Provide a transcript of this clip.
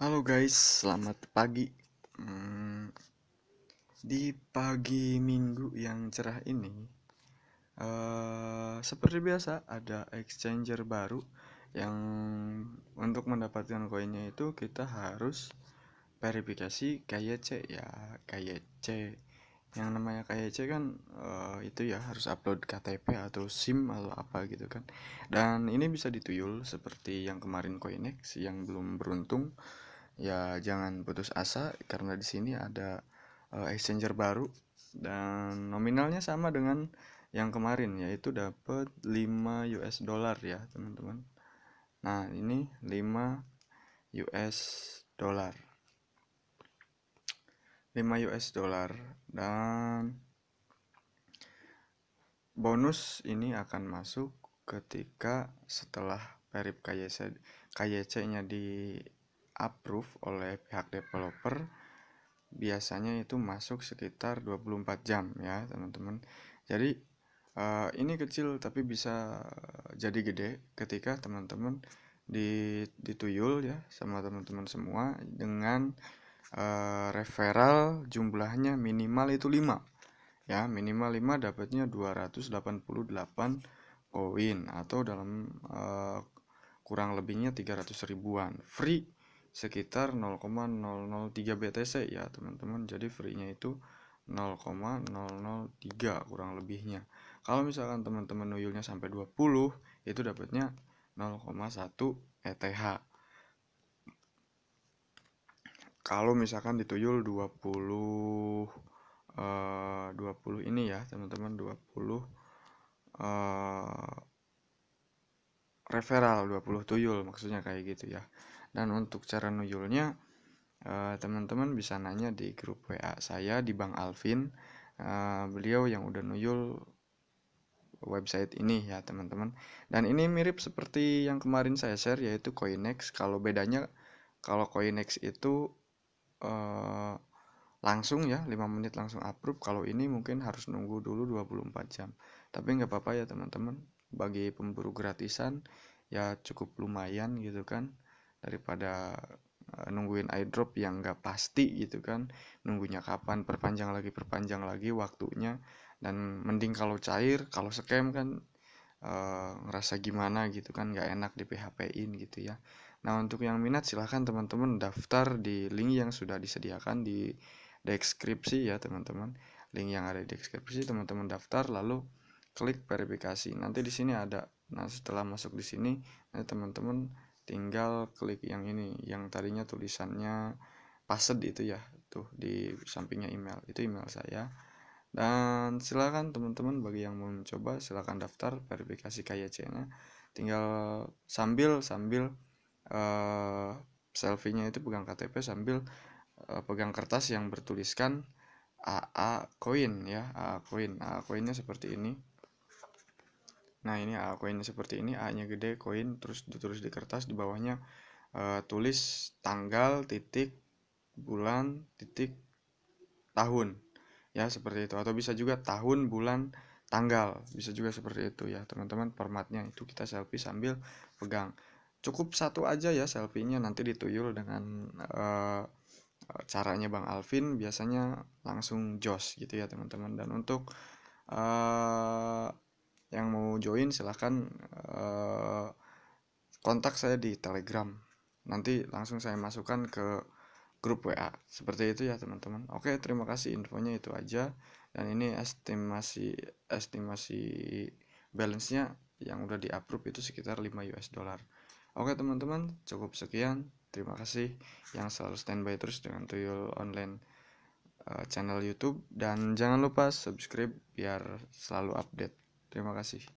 Halo guys, selamat pagi. Hmm, di pagi minggu yang cerah ini, uh, seperti biasa ada exchanger baru yang untuk mendapatkan koinnya itu kita harus verifikasi KYC ya KYC. Yang namanya KYC kan uh, itu ya harus upload KTP atau SIM atau apa gitu kan. Dan ini bisa dituyul seperti yang kemarin Coinex yang belum beruntung ya jangan putus asa karena di sini ada uh, exchanger baru dan nominalnya sama dengan yang kemarin yaitu dapat 5 US dollar ya teman-teman nah ini 5 US dollar 5 US dollar dan bonus ini akan masuk ketika setelah perip KYC KYC-nya di approve oleh pihak developer biasanya itu masuk sekitar 24 jam ya teman-teman jadi uh, ini kecil tapi bisa jadi gede ketika teman-teman dituyul ya sama teman-teman semua dengan uh, referral jumlahnya minimal itu 5 ya minimal 5 dapatnya 288 koin atau dalam uh, kurang lebihnya 300 ribuan free sekitar 0,003 BTC ya teman-teman jadi free-nya itu 0,003 kurang lebihnya kalau misalkan teman-teman nuyulnya sampai 20 itu dapatnya 0,1 ETH kalau misalkan dituyul 20 20 eh, ini ya teman-teman 20 eh, referral 20 tuyul maksudnya kayak gitu ya dan untuk cara nuyulnya eh, teman-teman bisa nanya di grup WA saya di Bang Alvin eh, beliau yang udah nuyul website ini ya teman-teman dan ini mirip seperti yang kemarin saya share yaitu Coinex kalau bedanya kalau Coinex itu eh, langsung ya 5 menit langsung approve kalau ini mungkin harus nunggu dulu 24 jam tapi nggak apa-apa ya teman-teman bagi pemburu gratisan ya cukup lumayan gitu kan daripada eh, nungguin airdrop yang nggak pasti gitu kan nunggunya kapan perpanjang lagi perpanjang lagi waktunya dan mending kalau cair kalau scam kan e, ngerasa gimana gitu kan nggak enak di PHP in gitu ya nah untuk yang minat silahkan teman-teman daftar di link yang sudah disediakan di deskripsi ya teman-teman link yang ada di deskripsi teman-teman daftar lalu klik verifikasi nanti di sini ada nah setelah masuk di sini nanti teman-teman tinggal klik yang ini yang tadinya tulisannya password itu ya tuh di sampingnya email itu email saya dan silakan teman-teman bagi yang mau mencoba silakan daftar verifikasi KYC nya tinggal sambil sambil uh, selfie-nya itu pegang KTP sambil uh, pegang kertas yang bertuliskan AA coin ya AA coin AA coinnya seperti ini nah ini A koinnya seperti ini A nya gede koin terus ditulis di kertas di bawahnya e, tulis tanggal titik bulan titik tahun ya seperti itu atau bisa juga tahun bulan tanggal bisa juga seperti itu ya teman-teman formatnya itu kita selfie sambil pegang cukup satu aja ya selfie-nya nanti dituyul dengan e, caranya Bang Alvin biasanya langsung jos gitu ya teman-teman dan untuk uh, yang mau join silahkan uh, kontak saya di telegram nanti langsung saya masukkan ke grup WA seperti itu ya teman-teman oke terima kasih infonya itu aja dan ini estimasi estimasi balance nya yang udah di approve itu sekitar 5 US dollar oke teman-teman cukup sekian terima kasih yang selalu standby terus dengan tuyul online eh, channel YouTube dan jangan lupa subscribe biar selalu update Terima kasih.